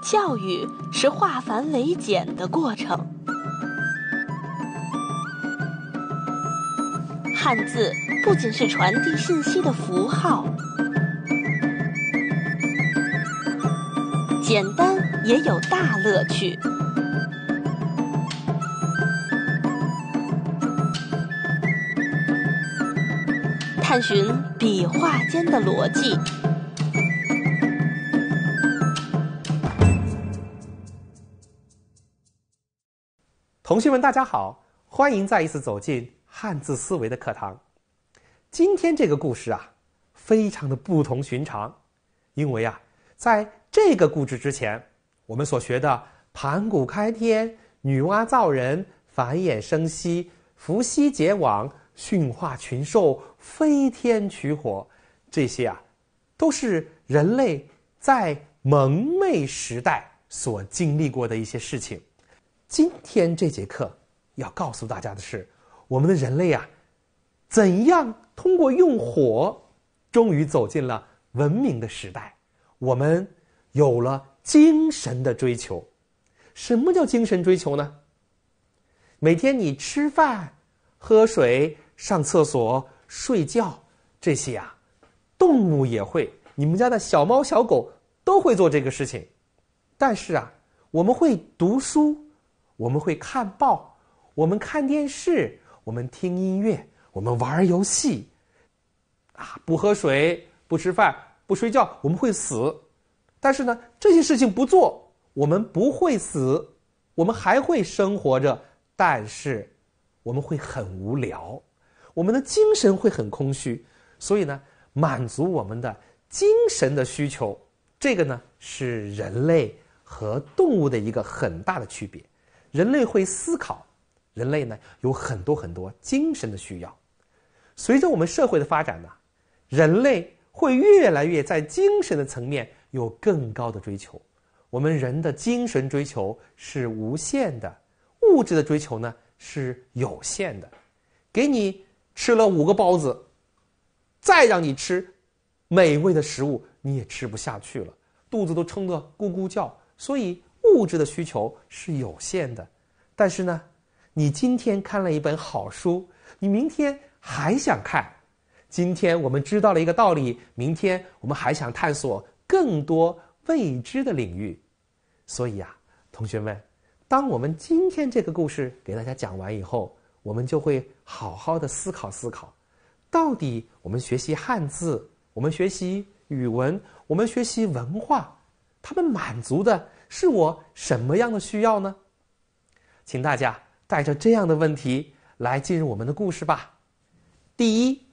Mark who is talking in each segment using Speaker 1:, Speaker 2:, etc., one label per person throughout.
Speaker 1: 教育是化繁为简的过程。汉字不仅是传递信息的符号，简单也有大乐趣。探寻笔画间的逻辑。同学们，大家好，欢迎再一次走进汉字思维的课堂。今天这个故事啊，非常的不同寻常，因为啊，在这个故事之前，我们所学的盘古开天、女娲造人、繁衍生息、伏羲结网、驯化群兽、飞天取火，这些啊，都是人类在蒙昧时代所经历过的一些事情。今天这节课要告诉大家的是，我们的人类啊，怎样通过用火，终于走进了文明的时代。我们有了精神的追求。什么叫精神追求呢？每天你吃饭、喝水、上厕所、睡觉这些啊，动物也会，你们家的小猫小狗都会做这个事情。但是啊，我们会读书。我们会看报，我们看电视，我们听音乐，我们玩游戏，啊！不喝水，不吃饭，不睡觉，我们会死。但是呢，这些事情不做，我们不会死，我们还会生活着。但是，我们会很无聊，我们的精神会很空虚。所以呢，满足我们的精神的需求，这个呢是人类和动物的一个很大的区别。人类会思考，人类呢有很多很多精神的需要。随着我们社会的发展呢，人类会越来越在精神的层面有更高的追求。我们人的精神追求是无限的，物质的追求呢是有限的。给你吃了五个包子，再让你吃美味的食物，你也吃不下去了，肚子都撑得咕咕叫。所以。物质的需求是有限的，但是呢，你今天看了一本好书，你明天还想看。今天我们知道了一个道理，明天我们还想探索更多未知的领域。所以啊，同学们，当我们今天这个故事给大家讲完以后，我们就会好好的思考思考，到底我们学习汉字，我们学习语文，我们学习文化，他们满足的。是我什么样的需要呢？请大家带着这样的问题来进入我们的故事吧。第一，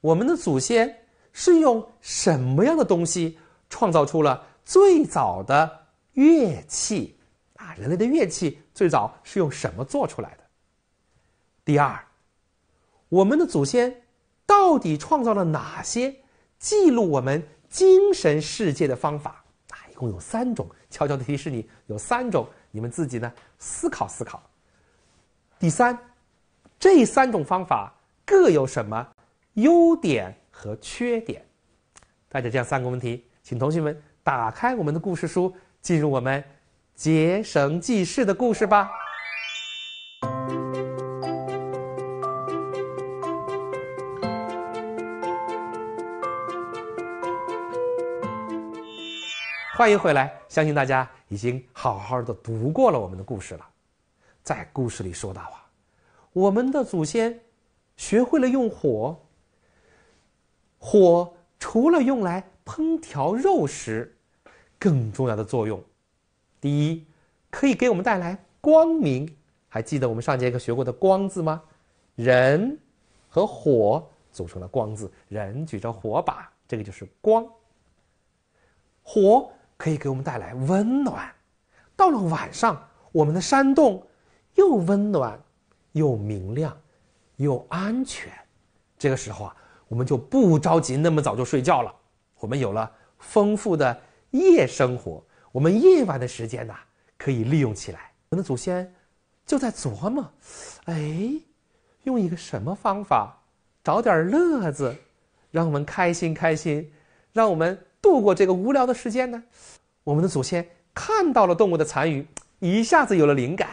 Speaker 1: 我们的祖先是用什么样的东西创造出了最早的乐器？啊，人类的乐器最早是用什么做出来的？第二，我们的祖先到底创造了哪些记录我们精神世界的方法？啊，一共有三种。悄悄的提示你，有三种，你们自己呢思考思考。第三，这三种方法各有什么优点和缺点？带着这样三个问题，请同学们打开我们的故事书，进入我们结绳记事的故事吧。欢迎回来，相信大家已经好好的读过了我们的故事了。在故事里说到啊，我们的祖先学会了用火。火除了用来烹调肉食，更重要的作用，第一，可以给我们带来光明。还记得我们上节课学过的“光”字吗？人和火组成了“光”字，人举着火把，这个就是光。火。可以给我们带来温暖。到了晚上，我们的山洞又温暖、又明亮、又安全。这个时候啊，我们就不着急那么早就睡觉了。我们有了丰富的夜生活，我们夜晚的时间呐，可以利用起来。我们的祖先就在琢磨：哎，用一个什么方法找点乐子，让我们开心开心，让我们。度过这个无聊的时间呢？我们的祖先看到了动物的残余，一下子有了灵感。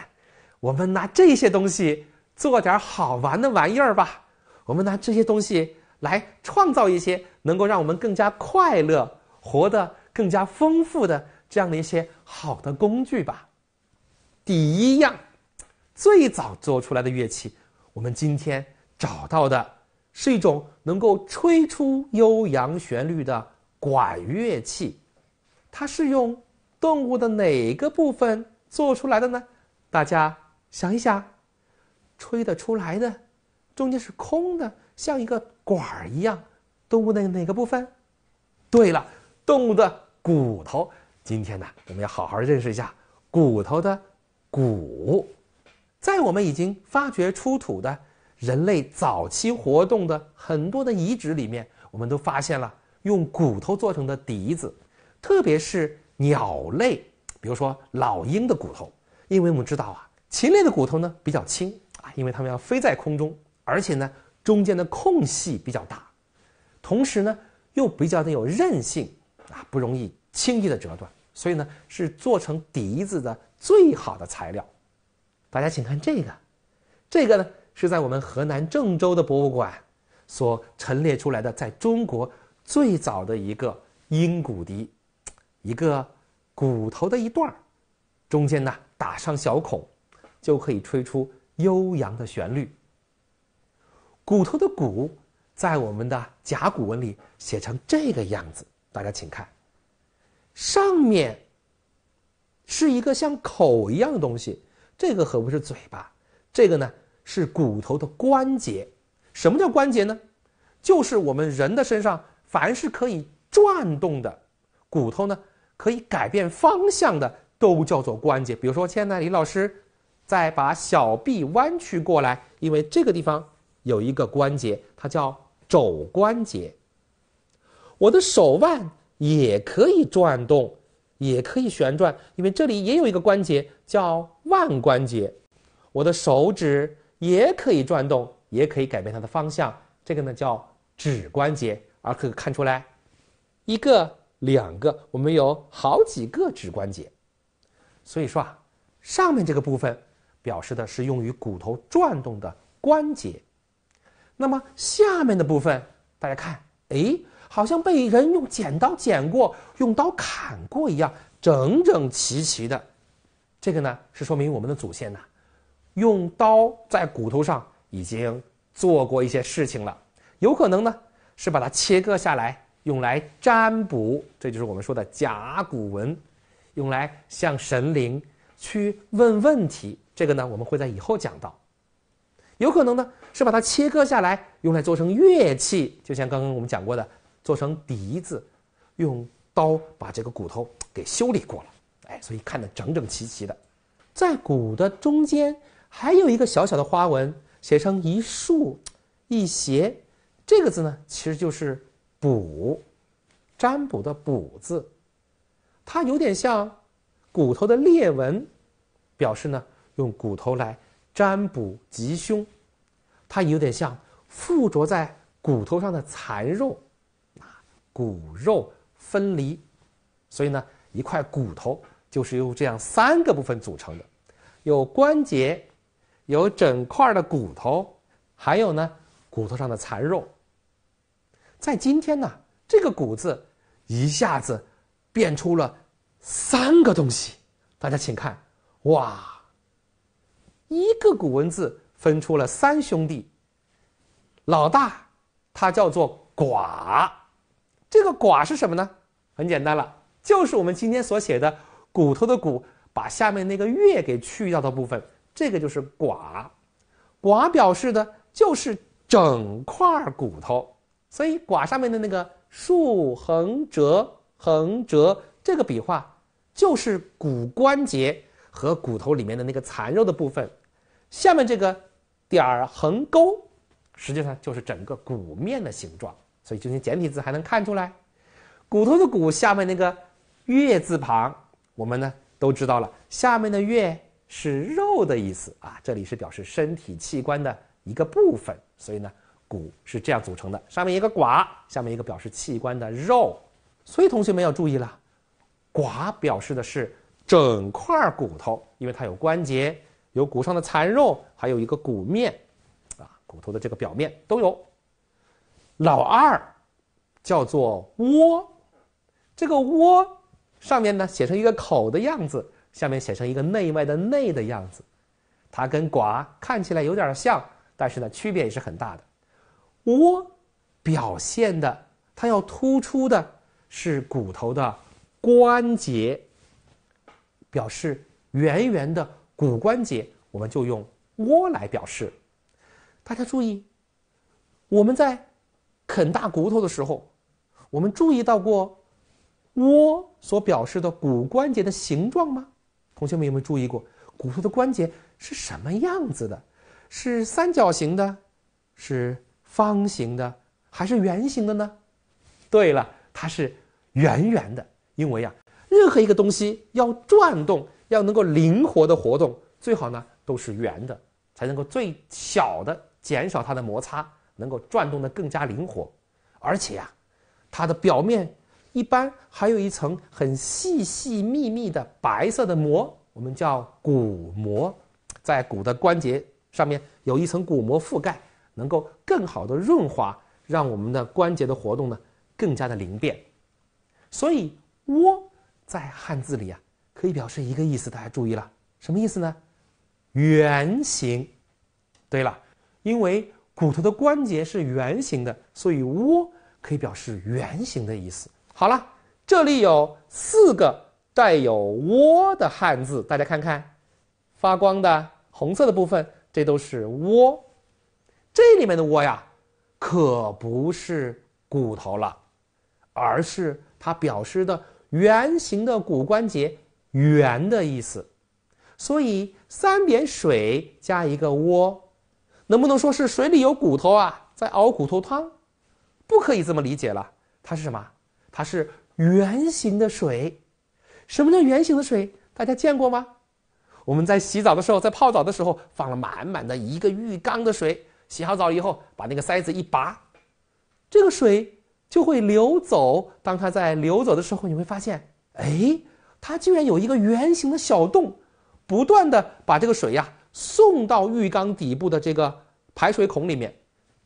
Speaker 1: 我们拿这些东西做点好玩的玩意儿吧。我们拿这些东西来创造一些能够让我们更加快乐、活得更加丰富的这样的一些好的工具吧。第一样，最早做出来的乐器，我们今天找到的是一种能够吹出悠扬旋律的。管乐器，它是用动物的哪个部分做出来的呢？大家想一想，吹得出来的，中间是空的，像一个管儿一样，动物的哪个部分？对了，动物的骨头。今天呢，我们要好好认识一下骨头的骨。在我们已经发掘出土的人类早期活动的很多的遗址里面，我们都发现了。用骨头做成的笛子，特别是鸟类，比如说老鹰的骨头，因为我们知道啊，禽类的骨头呢比较轻啊，因为它们要飞在空中，而且呢中间的空隙比较大，同时呢又比较的有韧性啊，不容易轻易的折断，所以呢是做成笛子的最好的材料。大家请看这个，这个呢是在我们河南郑州的博物馆所陈列出来的，在中国。最早的一个鹰骨笛，一个骨头的一段中间呢打上小孔，就可以吹出悠扬的旋律。骨头的“骨”在我们的甲骨文里写成这个样子，大家请看，上面是一个像口一样的东西，这个可不是嘴巴，这个呢是骨头的关节。什么叫关节呢？就是我们人的身上。凡是可以转动的骨头呢，可以改变方向的，都叫做关节。比如说，现在李老师再把小臂弯曲过来，因为这个地方有一个关节，它叫肘关节。我的手腕也可以转动，也可以旋转，因为这里也有一个关节，叫腕关节。我的手指也可以转动，也可以改变它的方向，这个呢叫指关节。而可以看出来，一个、两个，我们有好几个指关节。所以说啊，上面这个部分表示的是用于骨头转动的关节。那么下面的部分，大家看，哎，好像被人用剪刀剪过、用刀砍过一样，整整齐齐的。这个呢，是说明我们的祖先呢，用刀在骨头上已经做过一些事情了，有可能呢。是把它切割下来，用来占卜，这就是我们说的甲骨文，用来向神灵去问问题。这个呢，我们会在以后讲到。有可能呢，是把它切割下来，用来做成乐器，就像刚刚我们讲过的，做成笛子，用刀把这个骨头给修理过了，哎，所以看得整整齐齐的。在骨的中间还有一个小小的花纹，写成一竖一斜。这个字呢，其实就是“卜”，占卜的“卜”字，它有点像骨头的裂纹，表示呢用骨头来占卜吉凶；它有点像附着在骨头上的残肉，骨肉分离。所以呢，一块骨头就是由这样三个部分组成的：有关节，有整块的骨头，还有呢骨头上的残肉。在今天呢，这个“古字一下子变出了三个东西，大家请看，哇，一个古文字分出了三兄弟。老大，它叫做“寡”，这个“寡”是什么呢？很简单了，就是我们今天所写的“骨头”的“骨”，把下面那个月给去掉的部分，这个就是“寡”，“寡”表示的就是整块骨头。所以，卦上面的那个竖、横、折、横、折这个笔画，就是骨关节和骨头里面的那个残肉的部分。下面这个点儿、横、钩，实际上就是整个骨面的形状。所以，就从简体字还能看出来，骨头的“骨”下面那个月字旁，我们呢都知道了，下面的“月”是肉的意思啊，这里是表示身体器官的一个部分。所以呢。骨是这样组成的，上面一个“寡”，下面一个表示器官的“肉”，所以同学们要注意了，“寡”表示的是整块骨头，因为它有关节、有骨上的残肉，还有一个骨面，啊，骨头的这个表面都有。老二叫做“窝”，这个“窝”上面呢写成一个口的样子，下面写成一个内外的“内”的样子，它跟“寡”看起来有点像，但是呢，区别也是很大的。窝表现的，它要突出的是骨头的关节，表示圆圆的骨关节，我们就用窝来表示。大家注意，我们在啃大骨头的时候，我们注意到过窝所表示的骨关节的形状吗？同学们有没有注意过骨头的关节是什么样子的？是三角形的，是？方形的还是圆形的呢？对了，它是圆圆的。因为呀，任何一个东西要转动，要能够灵活的活动，最好呢都是圆的，才能够最小的减少它的摩擦，能够转动的更加灵活。而且呀，它的表面一般还有一层很细细密密的白色的膜，我们叫骨膜，在骨的关节上面有一层骨膜覆盖。能够更好的润滑，让我们的关节的活动呢更加的灵便。所以“窝”在汉字里啊，可以表示一个意思。大家注意了，什么意思呢？圆形。对了，因为骨头的关节是圆形的，所以“窝”可以表示圆形的意思。好了，这里有四个带有“窝”的汉字，大家看看，发光的红色的部分，这都是“窝”。这里面的“窝”呀，可不是骨头了，而是它表示的圆形的骨关节“圆”的意思。所以三点水加一个“窝”，能不能说是水里有骨头啊，在熬骨头汤？不可以这么理解了。它是什么？它是圆形的水。什么叫圆形的水？大家见过吗？我们在洗澡的时候，在泡澡的时候，放了满满的一个浴缸的水。洗好澡以后，把那个塞子一拔，这个水就会流走。当它在流走的时候，你会发现，哎，它居然有一个圆形的小洞，不断的把这个水呀送到浴缸底部的这个排水孔里面。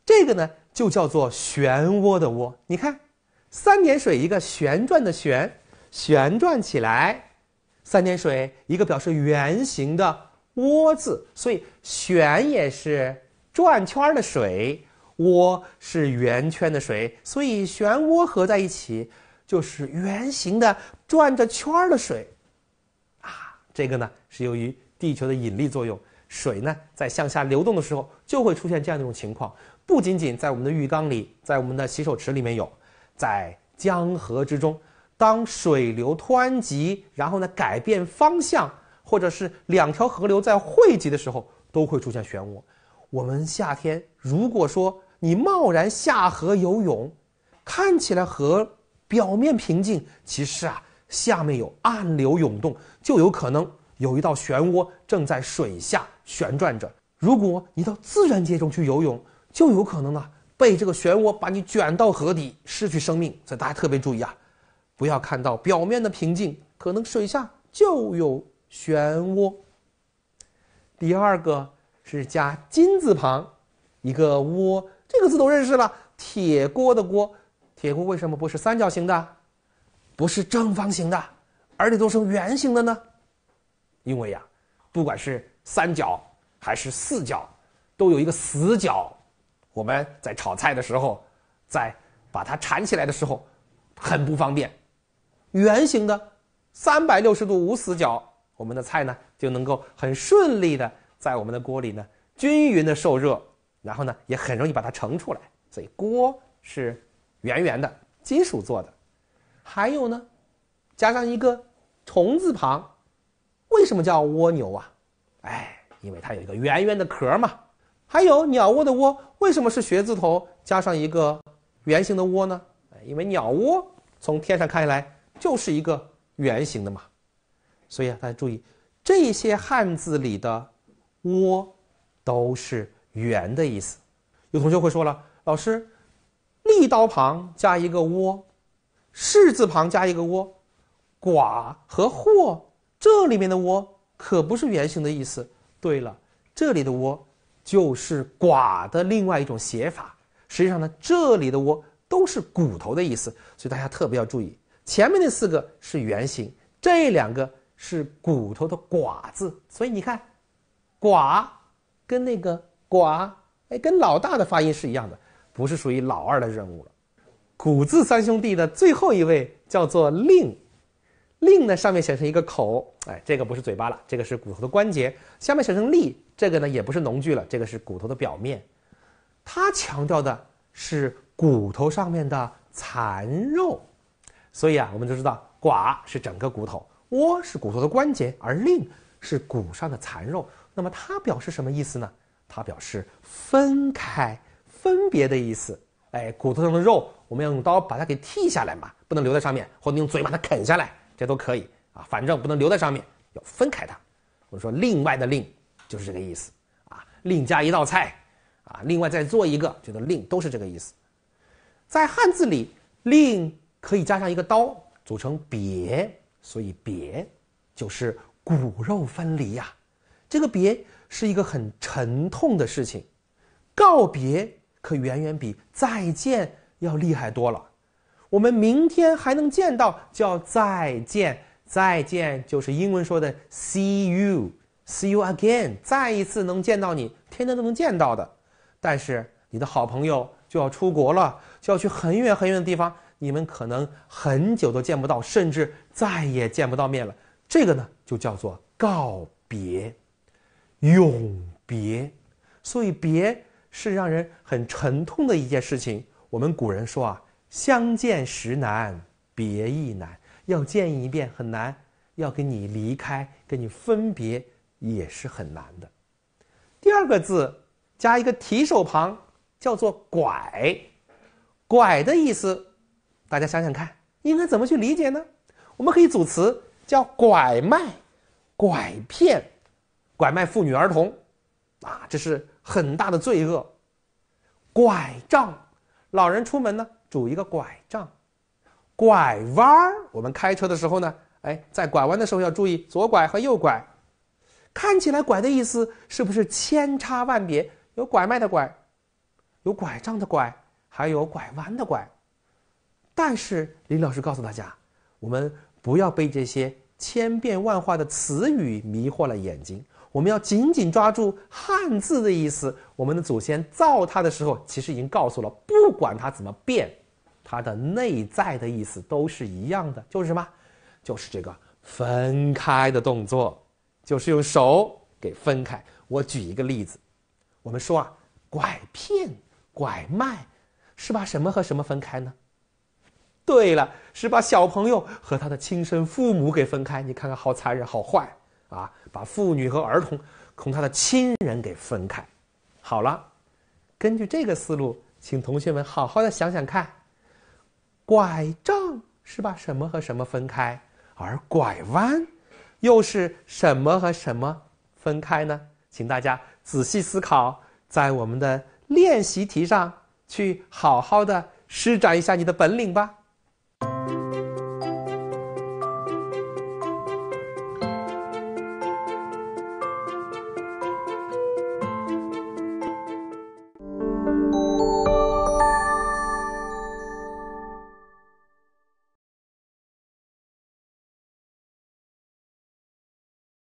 Speaker 1: 这个呢，就叫做漩涡的涡。你看，三点水一个旋转的旋，旋转起来，三点水一个表示圆形的涡字，所以旋也是。转圈的水涡是圆圈的水，所以漩涡合在一起就是圆形的转着圈的水，啊，这个呢是由于地球的引力作用，水呢在向下流动的时候就会出现这样一种情况，不仅仅在我们的浴缸里，在我们的洗手池里面有，在江河之中，当水流湍急，然后呢改变方向，或者是两条河流在汇集的时候，都会出现漩涡。我们夏天如果说你贸然下河游泳，看起来河表面平静，其实啊下面有暗流涌动，就有可能有一道漩涡正在水下旋转着。如果你到自然界中去游泳，就有可能呢被这个漩涡把你卷到河底，失去生命。所以大家特别注意啊，不要看到表面的平静，可能水下就有漩涡。第二个。是加金字旁，一个锅，这个字都认识了。铁锅的锅，铁锅为什么不是三角形的，不是正方形的，而得做成圆形的呢？因为呀，不管是三角还是四角，都有一个死角。我们在炒菜的时候，在把它缠起来的时候，很不方便。圆形的，三百六十度无死角，我们的菜呢就能够很顺利的。在我们的锅里呢，均匀的受热，然后呢也很容易把它盛出来，所以锅是圆圆的，金属做的。还有呢，加上一个虫字旁，为什么叫蜗牛啊？哎，因为它有一个圆圆的壳嘛。还有鸟窝的窝，为什么是穴字头加上一个圆形的窝呢？因为鸟窝从天上看来就是一个圆形的嘛。所以啊，大家注意这些汉字里的。窝都是圆的意思，有同学会说了，老师，立刀旁加一个窝，士字旁加一个窝，寡和或这里面的窝可不是圆形的意思。对了，这里的窝就是寡的另外一种写法。实际上呢，这里的窝都是骨头的意思，所以大家特别要注意，前面那四个是圆形，这两个是骨头的寡字。所以你看。寡跟那个寡，哎，跟老大的发音是一样的，不是属于老二的任务了。古字三兄弟的最后一位叫做令，令呢上面写成一个口，哎，这个不是嘴巴了，这个是骨头的关节。下面写成力，这个呢也不是农具了，这个是骨头的表面。它强调的是骨头上面的残肉，所以啊，我们就知道寡是整个骨头，窝是骨头的关节，而令是骨上的残肉。那么它表示什么意思呢？它表示分开、分别的意思。哎，骨头上的肉，我们要用刀把它给剃下来嘛，不能留在上面，或者用嘴把它啃下来，这都可以啊。反正不能留在上面，要分开它。我说另外的另，就是这个意思啊。另加一道菜，啊，另外再做一个，这个另都是这个意思。在汉字里，另可以加上一个刀组成别，所以别就是骨肉分离呀。这个别是一个很沉痛的事情，告别可远远比再见要厉害多了。我们明天还能见到，叫再见，再见就是英文说的 see you，see you again，再一次能见到你，天天都能见到的。但是你的好朋友就要出国了，就要去很远很远的地方，你们可能很久都见不到，甚至再也见不到面了。这个呢，就叫做告别。永别，所以别是让人很沉痛的一件事情。我们古人说啊，相见时难，别亦难。要见一遍很难，要跟你离开，跟你分别也是很难的。第二个字加一个提手旁，叫做拐。拐的意思，大家想想看，应该怎么去理解呢？我们可以组词叫拐卖、拐骗。拐卖妇女儿童，啊，这是很大的罪恶。拐杖，老人出门呢拄一个拐杖。拐弯儿，我们开车的时候呢，哎，在拐弯的时候要注意左拐和右拐。看起来“拐”的意思是不是千差万别？有拐卖的“拐”，有拐杖的“拐”，还有拐弯的“拐”。但是李老师告诉大家，我们不要被这些千变万化的词语迷惑了眼睛。我们要紧紧抓住汉字的意思。我们的祖先造它的时候，其实已经告诉了，不管它怎么变，它的内在的意思都是一样的，就是什么？就是这个分开的动作，就是用手给分开。我举一个例子，我们说啊，拐骗、拐卖，是把什么和什么分开呢？对了，是把小朋友和他的亲生父母给分开。你看看，好残忍，好坏。啊，把妇女和儿童，恐他的亲人给分开。好了，根据这个思路，请同学们好好的想想看，拐杖是把什么和什么分开，而拐弯，又是什么和什么分开呢？请大家仔细思考，在我们的练习题上去好好的施展一下你的本领吧。